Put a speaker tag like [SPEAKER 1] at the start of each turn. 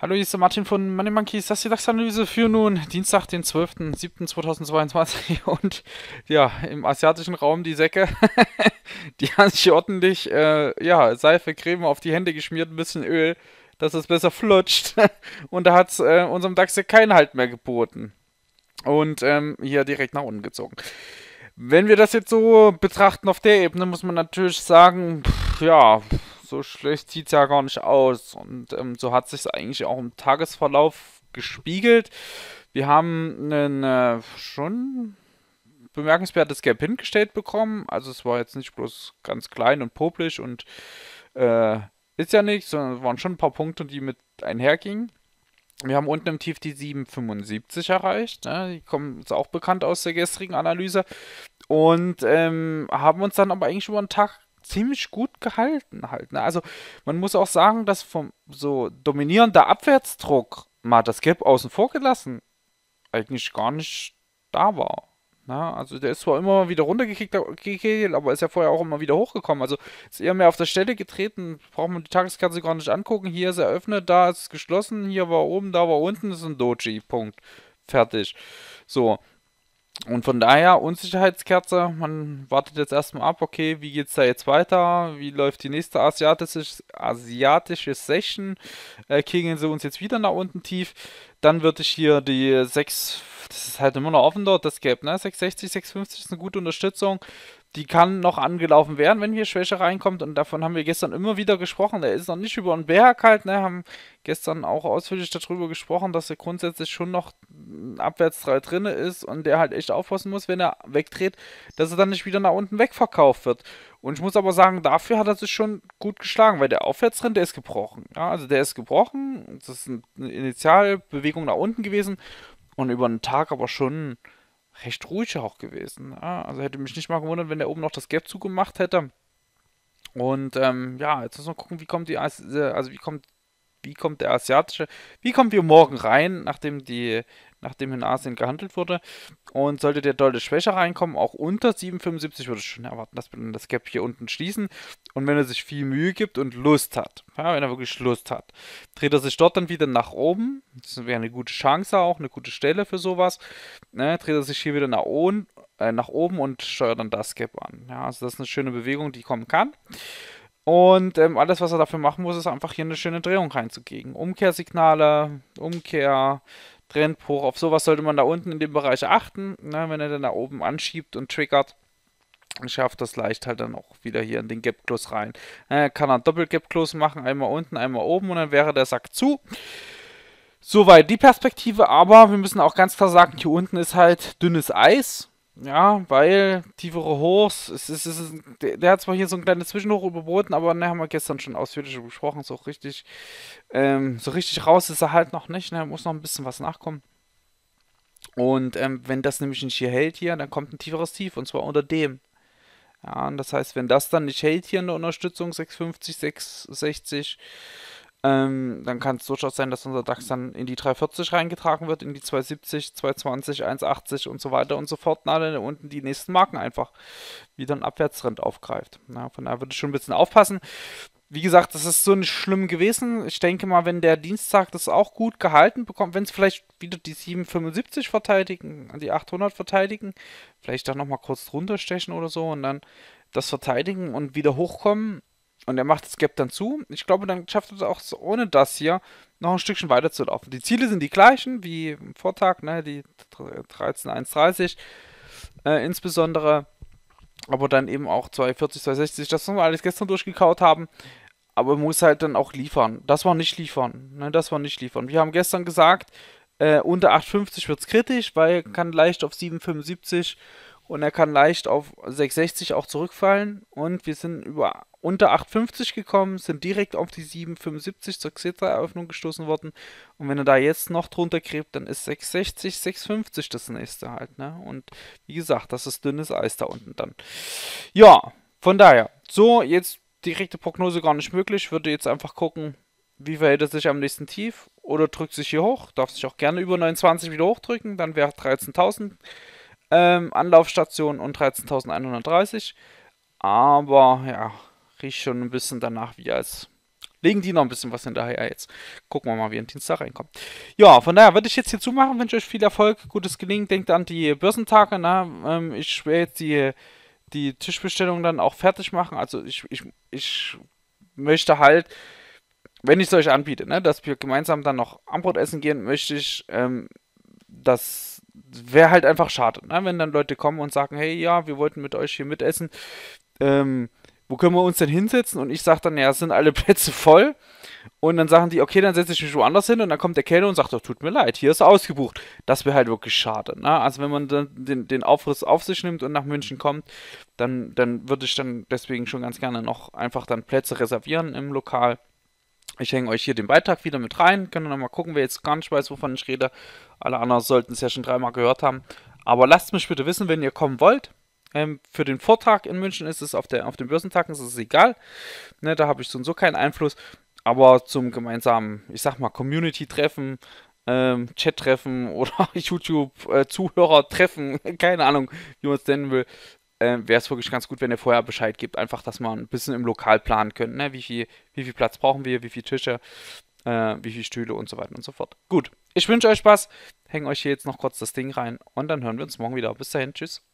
[SPEAKER 1] Hallo, hier ist der Martin von Money Monkeys. Das ist die DAX-Analyse für nun Dienstag, den 12.07.2022. Und ja, im asiatischen Raum die Säcke, die haben sich ordentlich äh, ja, Seife, Creme auf die Hände geschmiert, ein bisschen Öl, dass es besser flutscht. Und da hat es äh, unserem DAX keinen Halt mehr geboten. Und ähm, hier direkt nach unten gezogen. Wenn wir das jetzt so betrachten auf der Ebene, muss man natürlich sagen, pff, ja, so schlecht sieht es ja gar nicht aus. Und ähm, so hat sich eigentlich auch im Tagesverlauf gespiegelt. Wir haben einen äh, schon bemerkenswertes Gap hingestellt bekommen. Also es war jetzt nicht bloß ganz klein und popelig und äh, ist ja nichts, sondern es waren schon ein paar Punkte, die mit einhergingen. Wir haben unten im Tief die 775 erreicht. Ne? Die kommen uns auch bekannt aus der gestrigen Analyse. Und ähm, haben uns dann aber eigentlich über einen Tag ziemlich gut gehalten halt. Ne? Also man muss auch sagen, dass vom so dominierender Abwärtsdruck mal das Gap außen vor gelassen eigentlich gar nicht da war. Na, also der ist zwar immer wieder runtergekickt, aber ist ja vorher auch immer wieder hochgekommen. Also ist eher mehr auf der Stelle getreten. Braucht man die Tageskerze gar nicht angucken. Hier ist eröffnet, da ist es geschlossen. Hier war oben, da war unten. ist ein Doji. Punkt. Fertig. So. Und von daher, Unsicherheitskerze, man wartet jetzt erstmal ab, okay, wie geht es da jetzt weiter? Wie läuft die nächste asiatische, asiatische Session? Äh, kegeln sie uns jetzt wieder nach unten tief? Dann würde ich hier die 6 das ist halt immer noch offen dort, das Gap. Ne? 660, 650 ist eine gute Unterstützung. Die kann noch angelaufen werden, wenn hier Schwäche reinkommt. Und davon haben wir gestern immer wieder gesprochen. Der ist noch nicht über den Berg halt. Ne? Haben gestern auch ausführlich darüber gesprochen, dass er grundsätzlich schon noch Abwärtsstrahl drin ist und der halt echt aufpassen muss, wenn er wegdreht, dass er dann nicht wieder nach unten wegverkauft wird. Und ich muss aber sagen, dafür hat er sich schon gut geschlagen, weil der Aufwärtstrend, der ist gebrochen. Ja, also der ist gebrochen. Das ist eine Initialbewegung nach unten gewesen und über den Tag aber schon recht ruhig auch gewesen. Ja, also hätte mich nicht mal gewundert, wenn der oben noch das Gap zugemacht hätte. Und ähm, ja, jetzt müssen wir gucken, wie kommt die äh, also wie kommt wie kommt der asiatische, wie kommen wir morgen rein, nachdem die nachdem in Asien gehandelt wurde. Und sollte der deutlich schwächer reinkommen, auch unter 7,75, würde ich schon erwarten, dass wir dann das Gap hier unten schließen. Und wenn er sich viel Mühe gibt und Lust hat, ja, wenn er wirklich Lust hat, dreht er sich dort dann wieder nach oben. Das wäre eine gute Chance auch, eine gute Stelle für sowas. Ne, dreht er sich hier wieder nach oben, äh, nach oben und steuert dann das Gap an. Ja, also das ist eine schöne Bewegung, die kommen kann. Und ähm, alles, was er dafür machen muss, ist einfach hier eine schöne Drehung reinzugeben. Umkehrsignale, Umkehr, Trendbruch. Auf sowas sollte man da unten in dem Bereich achten. Na, ne? wenn er dann da oben anschiebt und triggert, dann schafft das leicht halt dann auch wieder hier in den Gap Close rein. Äh, kann er Doppel Gap Close machen, einmal unten, einmal oben und dann wäre der Sack zu. Soweit die Perspektive, aber wir müssen auch ganz klar sagen, hier unten ist halt dünnes Eis. Ja, weil tiefere Hochs, es ist, es ist, der, hat zwar hier so ein kleines Zwischenhoch überboten, aber ne, haben wir gestern schon ausführlich besprochen, so richtig, ähm, so richtig raus ist er halt noch nicht, ne, muss noch ein bisschen was nachkommen. Und ähm, wenn das nämlich nicht hier hält hier, dann kommt ein tieferes Tief und zwar unter dem. Ja, und das heißt, wenn das dann nicht hält hier in der Unterstützung 650, 660, ähm, dann kann es durchaus sein, dass unser DAX dann in die 340 reingetragen wird, in die 270, 220, 180 und so weiter und so fort. Na, dann unten die nächsten Marken einfach wieder einen Abwärtstrend aufgreift. Na, von daher würde ich schon ein bisschen aufpassen. Wie gesagt, das ist so nicht schlimm gewesen. Ich denke mal, wenn der Dienstag das auch gut gehalten bekommt, wenn es vielleicht wieder die 775 verteidigen, an die 800 verteidigen, vielleicht dann nochmal kurz drunter stechen oder so und dann das verteidigen und wieder hochkommen, und er macht das Gap dann zu. Ich glaube, dann schafft er es auch so ohne das hier noch ein Stückchen weiter zu laufen. Die Ziele sind die gleichen wie im Vortag, ne? die 13.130 äh, insbesondere. Aber dann eben auch 240, 260, das wir alles gestern durchgekaut haben. Aber muss halt dann auch liefern. Das war nicht liefern. Ne? Das war nicht liefern. Wir haben gestern gesagt, äh, unter 850 wird es kritisch, weil kann leicht auf 775 und er kann leicht auf 660 auch zurückfallen und wir sind über unter 850 gekommen, sind direkt auf die 775 zur Xetra-Eröffnung gestoßen worden und wenn er da jetzt noch drunter gräbt, dann ist 660, 650 das nächste halt, ne? Und wie gesagt, das ist dünnes Eis da unten dann. Ja, von daher, so jetzt direkte Prognose gar nicht möglich, würde jetzt einfach gucken, wie verhält er sich am nächsten Tief oder drückt sich hier hoch, darf sich auch gerne über 29 wieder hochdrücken, dann wäre 13.000 ähm, Anlaufstation und 13.130. Aber ja, riecht schon ein bisschen danach wie als. Legen die noch ein bisschen was hinterher jetzt. Gucken wir mal, wie ein Dienstag reinkommt. Ja, von daher würde ich jetzt hier zumachen. Wünsche euch viel Erfolg, gutes Gelingen. Denkt an die Börsentage. Na? Ne? Ähm, ich werde jetzt die, die Tischbestellung dann auch fertig machen. Also ich, ich, ich möchte halt, wenn ich es euch anbiete, ne, dass wir gemeinsam dann noch Abendbrot essen gehen, möchte ich ähm, das wäre halt einfach schade, ne? wenn dann Leute kommen und sagen, hey, ja, wir wollten mit euch hier mitessen, ähm, wo können wir uns denn hinsetzen? Und ich sage dann, ja, es sind alle Plätze voll. Und dann sagen die, okay, dann setze ich mich woanders hin. Und dann kommt der Kellner und sagt, doch, tut mir leid, hier ist ausgebucht. Das wäre halt wirklich schade. Ne? Also wenn man dann den, den Aufriss auf sich nimmt und nach München kommt, dann, dann würde ich dann deswegen schon ganz gerne noch einfach dann Plätze reservieren im Lokal. Ich hänge euch hier den Beitrag wieder mit rein. Können wir mal gucken, wer jetzt gar nicht weiß, wovon ich rede. Alle anderen sollten es ja schon dreimal gehört haben. Aber lasst mich bitte wissen, wenn ihr kommen wollt. Ähm, für den Vortrag in München ist es auf, der, auf den Börsentagen ist es egal. Ne, da habe ich so und so keinen Einfluss. Aber zum gemeinsamen, ich sag mal, Community-Treffen, ähm, Chat-Treffen oder YouTube-Zuhörer-Treffen, äh, keine Ahnung, wie man es nennen will, äh, wäre es wirklich ganz gut, wenn ihr vorher Bescheid gebt, einfach, dass man ein bisschen im Lokal planen könnt, ne? wie, viel, wie viel Platz brauchen wir, wie viele Tische, äh, wie viele Stühle und so weiter und so fort. Gut, ich wünsche euch Spaß, hänge euch hier jetzt noch kurz das Ding rein und dann hören wir uns morgen wieder. Bis dahin, tschüss.